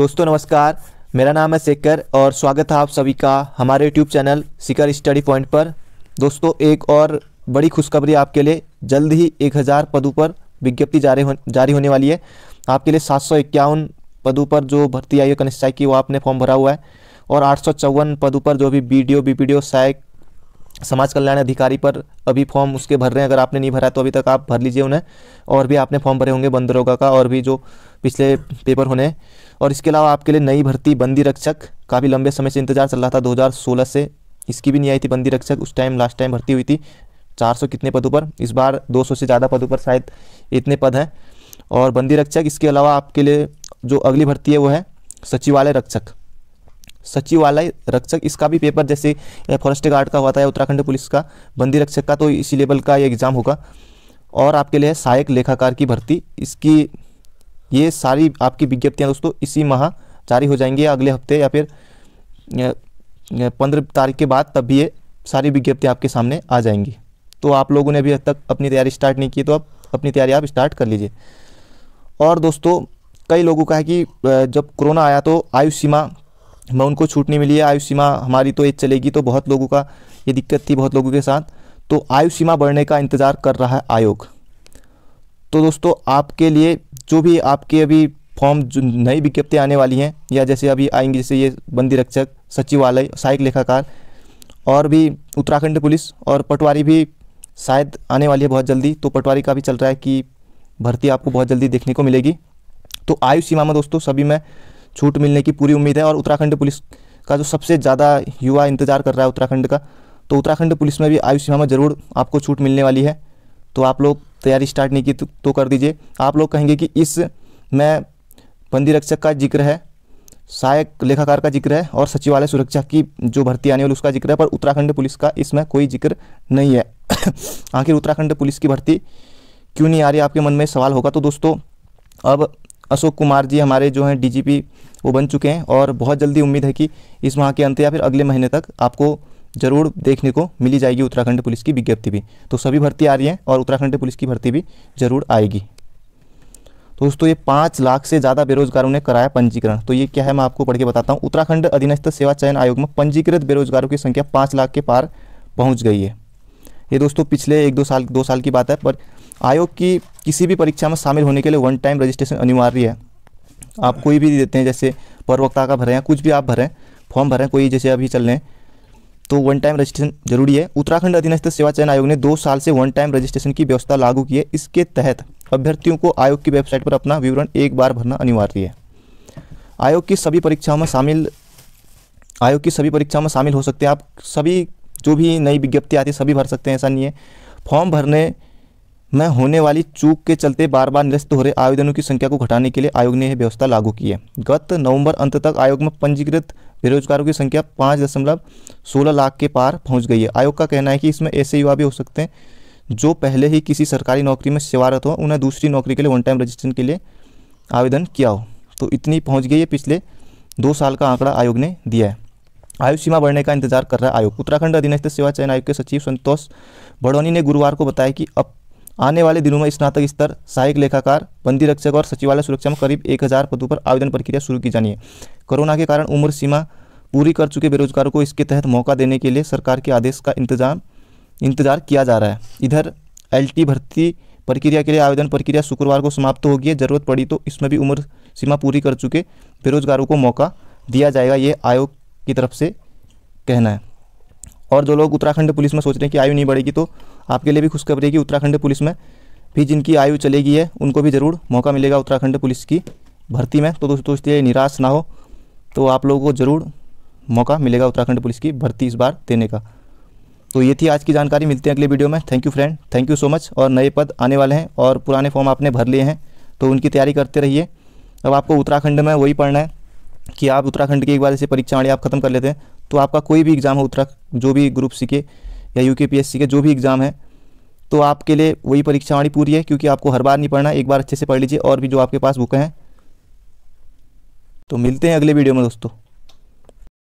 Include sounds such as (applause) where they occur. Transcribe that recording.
दोस्तों नमस्कार मेरा नाम है शेखर और स्वागत है आप सभी का हमारे YouTube channel Shikhar study point पर दोस्तों एक और बड़ी खुशखबरी आपके लिए जल्द ही एक हज़ार पदों पर विज्ञप्ति जारी हो जारी होने वाली है आपके लिए सात सौ इक्यावन पदों पर जो भर्ती आई है कनिष्ठाई की वो आपने फॉर्म भरा हुआ है और आठ सौ चौवन पदों पर जो भी B D O B P D O सहायक समाज कल्याण अधिकारी पर अभी फॉर्म उसके भर रहे हैं अगर आपने नहीं भरा तो अभी तक आप भर लीजिए उन्हें और भी आपने फॉर्म भरे होंगे बंदरोगा का और भी जो पिछले पेपर होने और इसके अलावा आपके लिए नई भर्ती बंदी रक्षक काफ़ी लंबे समय से इंतजार चल रहा था 2016 से इसकी भी नहीं आई थी बंदी रक्षक उस टाइम लास्ट टाइम भर्ती हुई थी चार कितने पदों पर इस बार दो से ज़्यादा पदों पर शायद इतने पद हैं और बंदी रक्षक इसके अलावा आपके लिए जो अगली भर्ती है वो है सचिवालय रक्षक सचिवालय रक्षक इसका भी पेपर जैसे फॉरेस्ट गार्ड का हुआ था या उत्तराखंड पुलिस का बंदी रक्षक का तो इसी लेवल का ये एग्ज़ाम होगा और आपके लिए सहायक लेखाकार की भर्ती इसकी ये सारी आपकी विज्ञप्तियाँ दोस्तों इसी माह जारी हो जाएंगी अगले हफ्ते या फिर पंद्रह तारीख के बाद तब भी ये सारी विज्ञप्तियाँ आपके सामने आ जाएंगी तो आप लोगों ने अभी तक अपनी तैयारी स्टार्ट नहीं की तो आप अपनी तैयारी आप स्टार्ट कर लीजिए और दोस्तों कई लोगों का है कि जब कोरोना आया तो आयु सीमा मैं उनको छूट नहीं मिली है आयु सीमा हमारी तो एज चलेगी तो बहुत लोगों का ये दिक्कत थी बहुत लोगों के साथ तो आयु सीमा बढ़ने का इंतज़ार कर रहा है आयोग तो दोस्तों आपके लिए जो भी आपके अभी फॉर्म जो नई विज्ञप्ति आने वाली हैं या जैसे अभी आएंगी जैसे ये बंदी रक्षक सचिवालय सहायक लेखाकार और भी उत्तराखंड पुलिस और पटवारी भी शायद आने वाली है बहुत जल्दी तो पटवारी का भी चल रहा है कि भर्ती आपको बहुत जल्दी देखने को मिलेगी तो आयु सीमा में दोस्तों सभी में छूट मिलने की पूरी उम्मीद है और उत्तराखंड पुलिस का जो सबसे ज़्यादा युवा इंतजार कर रहा है उत्तराखंड का तो उत्तराखंड पुलिस में भी आयु सीमा में ज़रूर आपको छूट मिलने वाली है तो आप लोग तैयारी स्टार्ट नहीं की तो, तो कर दीजिए आप लोग कहेंगे कि इस में बंदी रक्षक का जिक्र है सहायक लेखाकार का जिक्र है और सचिवालय सुरक्षा की जो भर्ती आने वाली उसका जिक्र है पर उत्तराखंड पुलिस का इसमें कोई जिक्र नहीं है (coughs) आखिर उत्तराखंड पुलिस की भर्ती क्यों नहीं आ रही आपके मन में सवाल होगा तो दोस्तों अब अशोक कुमार जी हमारे जो हैं डीजीपी वो बन चुके हैं और बहुत जल्दी उम्मीद है कि इस माह के अंत या फिर अगले महीने तक आपको जरूर देखने को मिली जाएगी उत्तराखंड पुलिस की विज्ञप्ति भी तो सभी भर्ती आ रही हैं और उत्तराखंड पुलिस की भर्ती भी जरूर आएगी तो दोस्तों ये पाँच लाख से ज़्यादा बेरोजगारों ने कराया पंजीकरण तो ये क्या है मैं आपको पढ़ के बताता हूँ उत्तराखंड अधीनस्थ सेवा चयन आयोग में पंजीकृत बेरोजगारों की संख्या पाँच लाख के पार पहुँच गई है ये दोस्तों पिछले एक दो साल दो साल की बात है पर आयोग की किसी भी परीक्षा में शामिल होने के लिए वन टाइम रजिस्ट्रेशन अनिवार्य है आप कोई भी देते हैं जैसे प्रवक्ता का भरें या कुछ भी आप भरें फॉर्म भरें कोई जैसे अभी चल रहे हैं तो वन टाइम रजिस्ट्रेशन जरूरी है उत्तराखंड अधीनस्थ सेवा चयन आयोग ने दो साल से वन टाइम रजिस्ट्रेशन की व्यवस्था लागू की है इसके तहत अभ्यर्थियों को आयोग की वेबसाइट पर अपना विवरण एक बार भरना अनिवार्य है आयोग की सभी परीक्षाओं में शामिल आयोग की सभी परीक्षाओं में शामिल हो सकते हैं आप सभी जो भी नई विज्ञप्ति आती है सभी भर सकते हैं ऐसा नहीं है फॉर्म भरने न होने वाली चूक के चलते बार बार निरस्त हो रहे आवेदनों की संख्या को घटाने के लिए आयोग ने यह व्यवस्था लागू की है गत नवंबर अंत तक आयोग में पंजीकृत बेरोजगारों की संख्या पाँच दशमलव सोलह लाख के पार पहुंच गई है आयोग का कहना है कि इसमें ऐसे युवा भी हो सकते हैं जो पहले ही किसी सरकारी नौकरी में सेवारत हो उन्हें दूसरी नौकरी के लिए वन टाइम रजिस्ट्रेशन के लिए आवेदन किया हो तो इतनी पहुँच गई है पिछले दो साल का आंकड़ा आयोग ने दिया है आयु सीमा बढ़ने का इंतजार कर रहा है आयोग उत्तराखंड अधीनस्थ सेवा चयन आयोग के सचिव संतोष बड़ौनी ने गुरुवार को बताया कि अब आने वाले दिनों में स्नातक स्तर सहायक लेखाकार बंदी रक्षक और सचिवालय सुरक्षा में करीब एक हज़ार पदों पर आवेदन प्रक्रिया शुरू की जानी है कोरोना के कारण उम्र सीमा पूरी कर चुके बेरोजगारों को इसके तहत मौका देने के लिए सरकार के आदेश का इंतजाम इंतजार किया जा रहा है इधर एलटी भर्ती प्रक्रिया के लिए आवेदन प्रक्रिया शुक्रवार को समाप्त होगी जरूरत पड़ी तो इसमें भी उम्र सीमा पूरी कर चुके बेरोजगारों को मौका दिया जाएगा ये आयोग की तरफ से कहना है और जो लोग उत्तराखंड पुलिस में सोच रहे हैं कि आयु नहीं बढ़ेगी तो आपके लिए भी खुशखबरी है कि उत्तराखंड पुलिस में भी जिनकी आयु चलेगी है उनको भी ज़रूर मौका मिलेगा उत्तराखंड पुलिस की भर्ती में तो दोस्तों इसलिए निराश ना हो तो आप लोगों को ज़रूर मौका मिलेगा उत्तराखंड पुलिस की भर्ती इस बार देने का तो ये थी आज की जानकारी मिलते हैं अगले वीडियो में thank you friend thank you so much और नए पद आने वाले हैं और पुराने फॉर्म आपने भर लिए हैं तो उनकी तैयारी करते रहिए अब आपको उत्तराखंड में वही पढ़ना है कि आप उत्तराखंड की एक बार ऐसी परीक्षा आप खत्म कर लेते हैं तो आपका कोई भी एग्ज़ाम हो उत्तरा जो भी ग्रुप सी के या यू के जो भी एग्ज़ाम है तो आपके लिए वही परीक्षा वाणी पूरी है क्योंकि आपको हर बार नहीं पढ़ना एक बार अच्छे से पढ़ लीजिए और भी जो आपके पास बुकें हैं तो मिलते हैं अगले वीडियो में दोस्तों